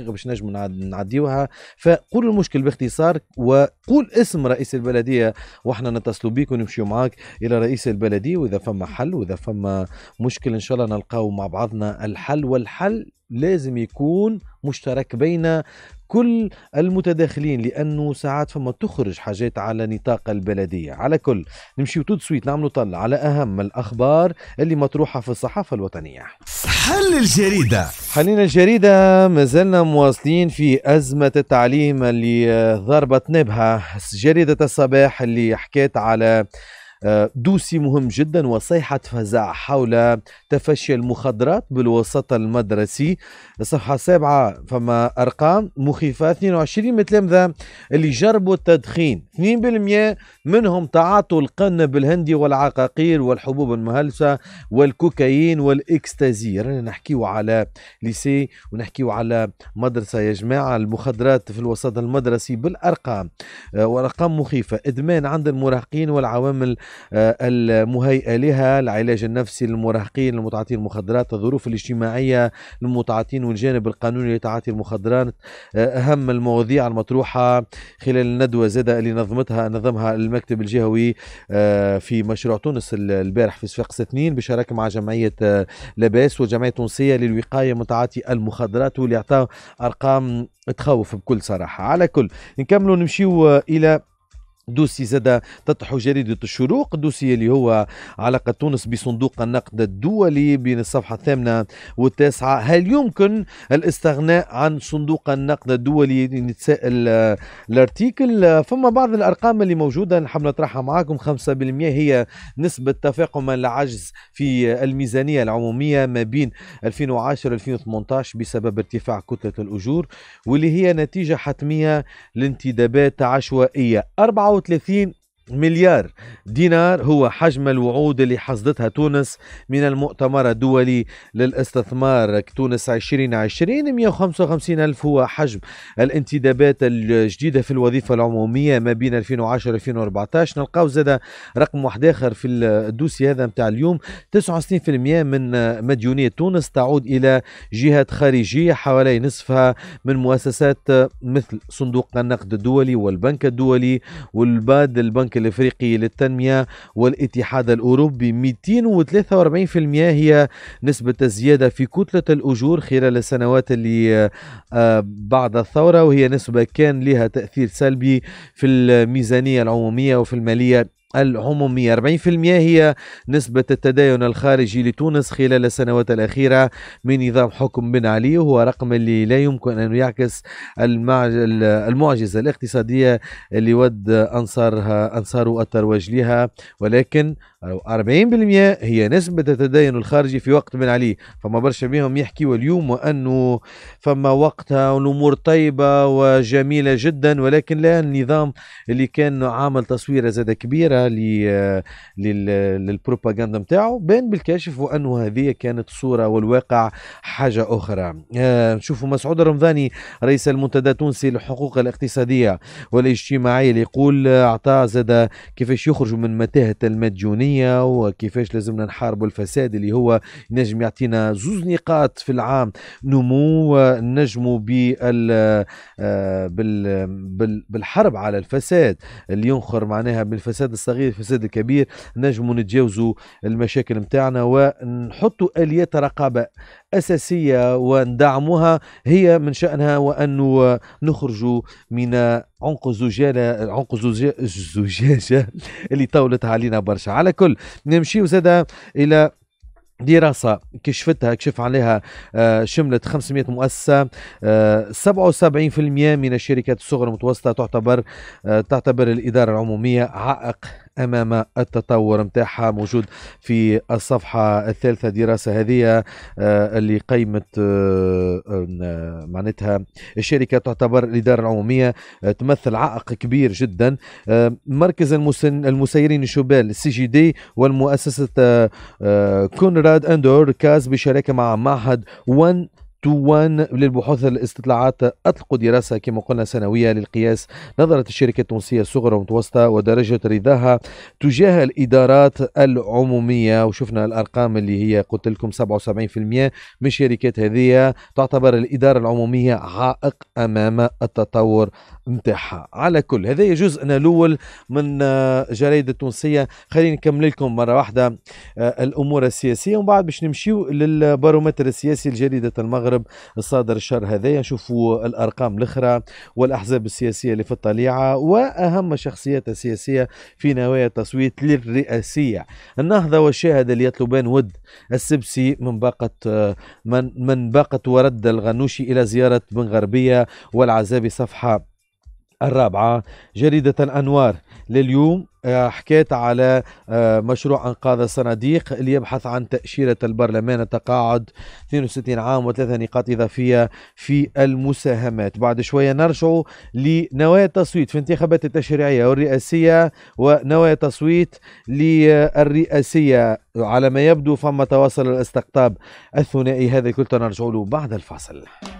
دقيقه باش نجم نعديوها فقول المشكل باختصار وقول اسم رئيس البلديه واحنا نتصل بيك ونمشيو معاك الى رئيس البلديه واذا فما حل واذا فما مشكل ان شاء الله نلقاو مع بعضنا الحل والحل لازم يكون مشترك بين كل المتداخلين لانه ساعات فما تخرج حاجات على نطاق البلديه على كل نمشيو تو سويت نعملوا طل على اهم الاخبار اللي مطروحه في الصحافه الوطنيه حل الجريده حلينا الجريده مازلنا مواصلين في ازمه التعليم اللي ضربت نبها جريده الصباح اللي حكيت على آه، دوسي مهم جدا وصيحة فزع حول تفشي المخدرات بالوسط المدرسي صفحة سبعة فما أرقام مخيفة 22 ذا اللي جربوا التدخين 2% منهم تعاطوا القنب الهندي والعقاقير والحبوب المهلسة والكوكايين والإكستازي رانا نحكيو على ليسي ونحكيو على مدرسة يا جماعة المخدرات في الوسط المدرسي بالأرقام آه، وأرقام مخيفة إدمان عند المراهقين والعوامل آه، المهيئة لها العلاج النفسي للمراهقين المتعاطين المخدرات الظروف الاجتماعية للمتعاطين والجانب القانوني لتعاطي المخدرات آه، أهم المواضيع المطروحة خلال الندوة زاد اللي نظمتها نظمها المكتب الجهوي آه، في مشروع تونس البارح في صفاقس اثنين بشراكة مع جمعية لباس والجمعية التونسية للوقاية من تعاطي المخدرات واللي أعطاه أرقام تخوف بكل صراحة على كل نكملوا نمشيو إلى الدوسي زاد تطرح جريدة الشروق الدوسي اللي هو علاقة تونس بصندوق النقد الدولي بين الصفحة الثامنة والتاسعة هل يمكن الاستغناء عن صندوق النقد الدولي نتساءل آه، الارتيكل فما بعض الأرقام اللي موجودة نحب نطرحها معاكم 5% هي نسبة تفاقم العجز في الميزانية العمومية ما بين 2010 2018 بسبب ارتفاع كتلة الأجور واللي هي نتيجة حتمية لانتدابات عشوائية 4 37 مليار دينار هو حجم الوعود اللي حصدتها تونس من المؤتمر الدولي للاستثمار تونس 2020 155 ألف هو حجم الانتدابات الجديدة في الوظيفة العمومية ما بين 2010 2014 نلقاو زاد رقم واحد آخر في الدوسي هذا متاع اليوم 69% من مديونية تونس تعود إلى جهات خارجية حوالي نصفها من مؤسسات مثل صندوق النقد الدولي والبنك الدولي والباد البنك الافريقي للتنميه والاتحاد الاوروبي 243% هي نسبه الزياده في كتله الاجور خلال السنوات اللي آه، بعد الثوره وهي نسبه كان لها تاثير سلبي في الميزانيه العموميه وفي الماليه العمومية 40% هي نسبة التدين الخارجي لتونس خلال السنوات الأخيرة من نظام حكم بن علي وهو رقم اللي لا يمكن أن يعكس المعجزة الاقتصادية اللي ود أنصارها أنصار الترويج لها ولكن 40% هي نسبة التدين الخارجي في وقت بن علي فما برشا بيهم يحكيوا اليوم وأنه فما وقتها والأمور طيبة وجميلة جدا ولكن لا النظام اللي كان عامل تصويرة زادة كبيرة للبروباغندا نتاعو بان بالكاشف وأنه هذه كانت صورة والواقع حاجة أخرى آه نشوفوا مسعود الرمضاني رئيس المنتدى التونسي للحقوق الاقتصادية والاجتماعية اللي يقول أعطاه آه، زاد كيفاش يخرجوا من متاهة المديونية الوطنيه وكيفاش لازمنا نحاربوا الفساد اللي هو نجم يعطينا زوز نقاط في العام نمو آه، نجموا آه، بال بالحرب على الفساد اللي ينخر معناها من الفساد الصغير الفساد الكبير نجموا نتجاوزوا المشاكل نتاعنا ونحطوا اليات رقابه اساسيه وندعموها هي من شانها وأنه نخرج من عنق الزجاجة عنق الزجاجة اللي طولت علينا برشا على كل نمشيو زادة إلى دراسة كشفتها كشف عليها آه، شملت 500 مؤسسة 77% آه، من الشركات الصغرى المتوسطة تعتبر آه، تعتبر الإدارة العمومية عائق امام التطور نتاعها موجود في الصفحه الثالثه دراسه هذه آه، اللي قيمت آه، آه، معناتها الشركه تعتبر الاداره العموميه تمثل عائق كبير جدا مركز المسيرين الشبال السي جي دي والمؤسسه كونراد اندور كاز بشراكه مع معهد 1 توان للبحوث الاستطلاعات أطلقوا دراسة كما قلنا سنوية للقياس نظرة الشركة التونسية الصغرى والمتوسطة ودرجة رضاها تجاه الإدارات العمومية وشفنا الأرقام اللي هي قلت لكم 77% من الشركات هذه تعتبر الإدارة العمومية عائق أمام التطور نتاعها على كل هذا جزءنا الأول من جريدة التونسية خلينا نكمل لكم مرة واحدة الأمور السياسية ومن بعد باش نمشيو للبارومتر السياسي لجريدة المغرب المغرب الصادر الشهر هذايا نشوفوا الارقام الاخرى والاحزاب السياسيه اللي في الطليعه واهم الشخصيات السياسيه في نوايا التصويت للرئاسيه النهضه والشاهد اللي يطلبان ود السبسي من باقه من من باقه ورد الغنوشي الى زياره بن غربيه والعزابي صفحه الرابعة جريدة أنوار لليوم آه، حكيت على آه، مشروع انقاذ الصناديق اللي يبحث عن تاشيره البرلمان التقاعد 62 عام وثلاثه نقاط اضافيه في المساهمات بعد شويه نرجع لنوايا التصويت في الانتخابات التشريعيه والرئاسيه ونوايا التصويت للرئاسيه على ما يبدو فما تواصل الاستقطاب الثنائي هذا كله نرجع له بعد الفاصل